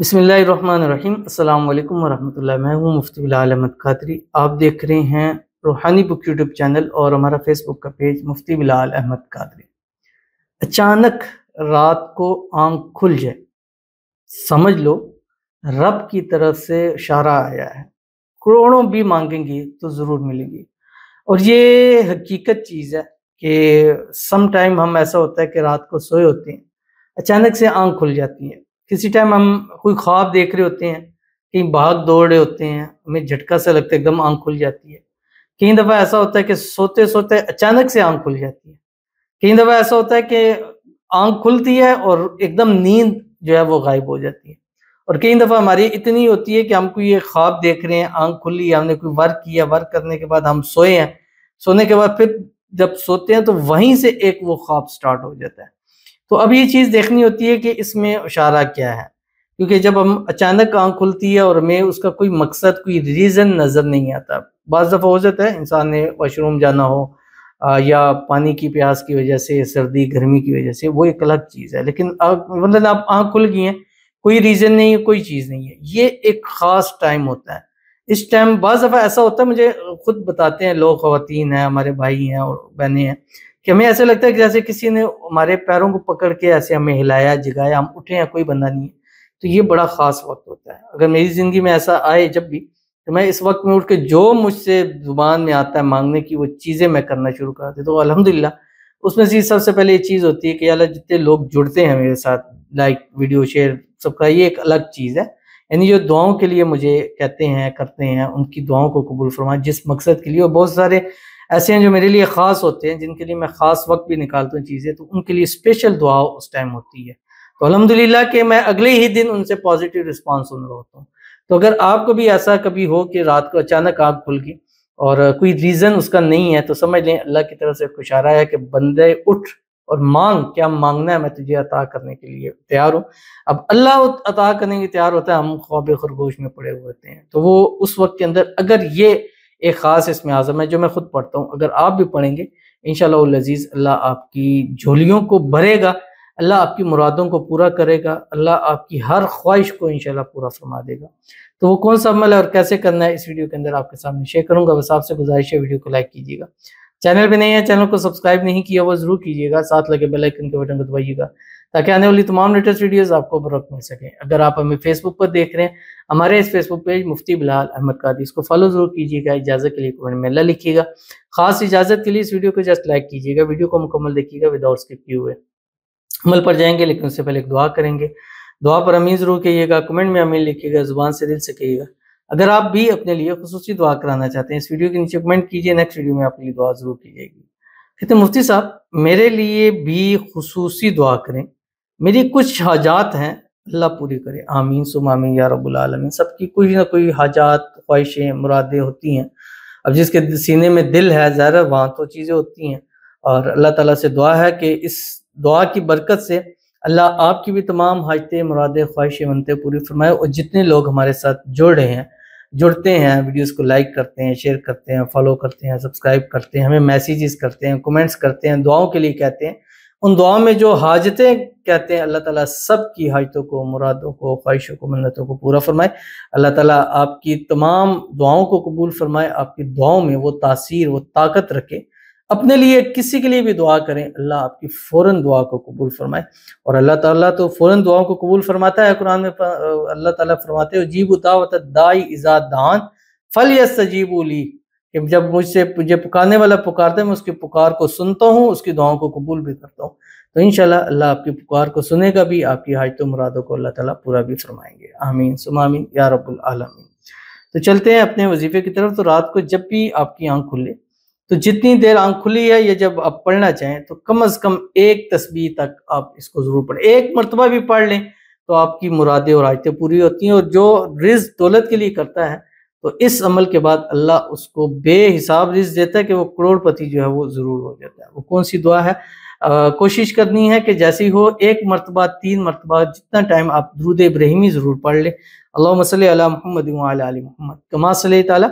بسم اللہ الرحمن الرحیم السلام علیکم ورحمت اللہ میں ہوں مفتی بلال احمد قادری آپ دیکھ رہے ہیں روحانی بک یوٹیوب چینل اور ہمارا فیس بک کا پیج مفتی بلال احمد قادری اچانک رات کو آنکھ کھل جائے سمجھ لو رب کی طرف سے اشارہ آیا ہے کروڑوں بھی مانگیں گے تو ضرور ملیں گی اور یہ حقیقت چیز ہے کہ سم ٹائم ہم ایسا ہوتا ہے کہ رات کو سوئے ہوتے ہیں اچانک سے آنکھ کھل جاتی ہیں کسی ٹائم ہم کوئی خواب دیکھ رہے ہوتے ہیں کہیں بھاگ دوڑ رہے ہوتے ہیں ہمیں جھٹکا سے لگتا ہے ایک دم آنکھ کھل جاتی ہے کئی دفعہ ایسا ہوتا ہے کہ سوتے سوتے اچانک سے آنکھ کھل جاتی ہے کئی دفعہ ایسا ہوتا ہے کہ آنکھ کھلتی ہے اور ایک دم نیند جو ہے وہ غائب ہو جاتی ہے اور کئی دفعہ ہماری اتنی ہوتی ہے کہ ہم کوئی یہ خواب دیکھ رہے ہیں آنکھ کھلی ہے ہم نے کوئی ورک کیا ورک کرنے کے بعد ہم سوئے ہیں سونے کے بعد پھر جب سوتے ہیں تو وہیں سے ایک وہ خواب سٹارٹ ہو جاتا ہے تو اب یہ چیز دیکھنی ہوتی ہے کہ اس میں اشارہ کیا ہے کیونکہ جب ہم اچانک آنکھ کھلتی ہے اور ہمیں اس کا کوئی مقصد کوئی ریزن نظر نہیں آتا بعض دفعہ ہو جاتا ہے انسان نے واش روم جانا ہو یا پانی کی پیاس کی وجہ سے سردی گرمی کی وجہ سے وہ ایک الگ چیز ہے لیکن مطلب آپ آنکھ کھل گئی ہیں کوئی ریزن نہیں ہے کوئی چیز نہیں ہے یہ ایک خاص ٹائم ہوتا ہے اس ٹائم بعض دفعہ ایسا ہوتا ہے مجھے خود بتاتے ہیں لوگ خواتین ہیں ہمارے بھائی ہیں اور بہنیں ہیں کہ ہمیں ایسا لگتا ہے کہ جیسے کسی نے ہمارے پیروں کو پکڑ کے ایسے ہمیں ہلایا جگایا ہم اٹھے ہیں کوئی بندہ نہیں ہے تو یہ بڑا خاص وقت ہوتا ہے اگر میری زندگی میں ایسا آئے جب بھی تو میں اس وقت میں اٹھ کے جو مجھ سے زبان میں آتا ہے مانگنے کی وہ چیزیں میں کرنا شروع کر دیتا ہوں الحمدللہ الحمد للہ اس میں سے سب سے پہلے یہ چیز ہوتی ہے کہ اللہ جتنے لوگ جڑتے ہیں میرے ساتھ لائک ویڈیو شیئر سب کا یہ ایک الگ چیز ہے یعنی جو دعاؤں کے لیے مجھے کہتے ہیں کرتے ہیں ان کی دعاؤں کو قبول فرما جس مقصد کے لیے اور بہت سارے ایسے ہیں جو میرے لیے خاص ہوتے ہیں جن کے لیے میں خاص وقت بھی نکالتا ہوں چیزیں تو ان کے لیے اسپیشل دعا اس ٹائم ہوتی ہے تو الحمد کہ میں اگلے ہی دن ان سے پازیٹیو رسپانس سن رہا ہوں تو اگر آپ کو بھی ایسا کبھی ہو کہ رات کو اچانک آگ کھل گئی اور کوئی ریزن اس کا نہیں ہے تو سمجھ لیں اللہ کی طرف سے خوش ہے کہ بندے اٹھ اور مانگ کیا مانگنا ہے میں تجھے عطا کرنے کے لیے تیار ہوں اب اللہ عطا کرنے کے تیار ہوتا ہے ہم خواب خرگوش میں پڑے ہوئے ہوتے ہیں تو وہ اس وقت کے اندر اگر یہ ایک خاص اس میں عزم ہے جو میں خود پڑھتا ہوں اگر آپ بھی پڑھیں گے انشاءاللہ العزیز اللہ اللہ آپ کی جھولیوں کو بھرے گا اللہ آپ کی مرادوں کو پورا کرے گا اللہ آپ کی ہر خواہش کو انشاءاللہ پورا فرما دے گا تو وہ کون سا عمل ہے اور کیسے کرنا ہے اس ویڈیو کے اندر آپ کے سامنے شیئر کروں گا بس آپ سے گزارش ہے ویڈیو کو لائک کیجیے گا چینل پہ نہیں ہے چینل کو سبسکرائب نہیں کیا وہ ضرور کیجیے گا ساتھ لگے بیل آئکن کے بٹن کو دبائیے گا تاکہ آنے والی تمام لیٹسٹ ویڈیوز آپ کو فرق مل سکیں اگر آپ ہمیں فیس بک پر دیکھ رہے ہیں ہمارے اس Facebook page Mufti Bilal Ahmed Qadri اس کو فالو ضرور کیجیے گا اجازت کے لیے کمنٹ میں اللہ لکھیے گا خاص اجازت کے لیے اس ویڈیو کو جسٹ لائک کیجیے گا ویڈیو کو مکمل دیکھیے گا وداؤٹ کی ہوئے عمل پر جائیں گے لیکن اس سے پہلے ایک دعا کریں گے دعا پر امین ضرور کہیے گا کمنٹ میں امین لکھیے گا زبان سے دل سے کہیے گا اگر آپ بھی اپنے لیے خصوصی دعا کرانا چاہتے ہیں اس ویڈیو کے نیچے کمنٹ کیجیے نیکسٹ ویڈیو میں آپ لیے دعا ضرور جائے گی ہیں مفتی صاحب میرے لیے بھی خصوصی دعا کریں میری کچھ حاجات ہیں اللہ پوری کرے آمین سم آمین یا رب العالمین سب کی کوئی نہ کوئی حاجات خواہشیں مرادیں ہوتی ہیں اب جس کے سینے میں دل ہے ظاہر وہاں تو چیزیں ہوتی ہیں اور اللہ تعالیٰ سے دعا ہے کہ اس دعا کی برکت سے اللہ آپ کی بھی تمام حاجتیں مرادیں خواہشیں منتے پوری فرمائے اور جتنے لوگ ہمارے ساتھ جڑ رہے ہیں جڑتے ہیں ویڈیوز کو لائک کرتے ہیں شیئر کرتے ہیں فالو کرتے ہیں سبسکرائب کرتے ہیں ہمیں میسیجز کرتے ہیں کومنٹس کرتے ہیں دعاؤں کے لیے کہتے ہیں ان دعا میں جو حاجتیں کہتے ہیں اللہ تعالیٰ سب کی حاجتوں کو مرادوں کو خواہشوں کو منتوں کو پورا فرمائے اللہ تعالیٰ آپ کی تمام دعاؤں کو قبول فرمائے آپ کی دعاؤں میں وہ تاثیر وہ طاقت رکھے اپنے لیے کسی کے لیے بھی دعا کریں اللہ آپ کی فوراً دعا کو قبول فرمائے اور اللہ تعالیٰ تو فوراً دعاؤں کو قبول فرماتا ہے قرآن میں اللہ تعالیٰ فرماتے دعوت دائی دان لی کہ جب مجھ سے یہ پکارنے والا پکارتا ہے میں اس کی پکار کو سنتا ہوں اس کی دعاؤں کو قبول بھی کرتا ہوں تو انشاءاللہ اللہ آپ کی پکار کو سنے گا بھی آپ کی حاجت و مرادوں کو اللہ تعالیٰ پورا بھی فرمائیں گے آمین آمین سم یا رب العالمین تو چلتے ہیں اپنے وظیفے کی طرف تو رات کو جب بھی آپ کی آنکھ کھلے تو جتنی دیر آنکھ کھلی ہے یا جب آپ پڑھنا چاہیں تو کم از کم ایک تسبیح تک آپ اس کو ضرور پڑھیں ایک مرتبہ بھی پڑھ لیں تو آپ کی مرادیں اور آجتیں پوری ہوتی ہیں اور جو رز دولت کے لیے کرتا ہے تو اس عمل کے بعد اللہ اس کو بے حساب رزق دیتا ہے کہ وہ کروڑ پتی جو ہے وہ ضرور ہو جاتا ہے وہ کون سی دعا ہے کوشش کرنی ہے کہ جیسی ہو ایک مرتبہ تین مرتبہ جتنا ٹائم آپ درود ابراہیمی ضرور پڑھ لیں اللہ مسلی علی محمد وعلی علی محمد کما صلی تعالیٰ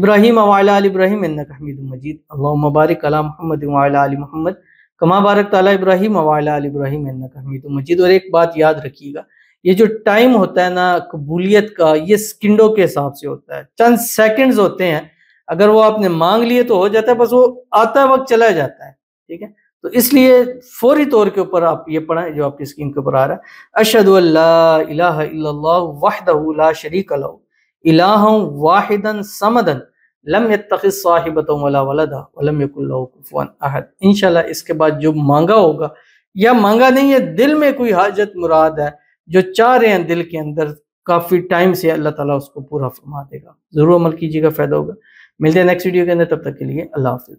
ابراہیم وعلی علی ابراہیم حمید مجید اللہ مبارک علی محمد وعلی علی محمد کما بارک تعالی ابراہیم علی ابراہیم انک حمید مجید اور ایک بات یاد رکھیے گا یہ جو ٹائم ہوتا ہے نا قبولیت کا یہ سکنڈوں کے حساب سے ہوتا ہے چند سیکنڈز ہوتے ہیں اگر وہ آپ نے مانگ لیے تو ہو جاتا ہے بس وہ آتا وقت چلا جاتا ہے ٹھیک ہے تو اس لیے فوری طور کے اوپر آپ یہ پڑھا جو آپ کی اسکرین کے اوپر آ رہا ہے اللہ اللہ الہ الا وحدہ لا شریک واحدا سمدا لم صاحبتا ولا ولدا ولم احد انشاءاللہ اس کے بعد جو مانگا ہوگا یا مانگا نہیں ہے دل میں کوئی حاجت مراد ہے جو چاہ رہے ہیں دل کے اندر کافی ٹائم سے اللہ تعالیٰ اس کو پورا فرما دے گا ضرور عمل کیجیے گا فائدہ ہوگا ملتے ہیں نیکس ویڈیو کے اندر تب تک کے لیے اللہ حافظ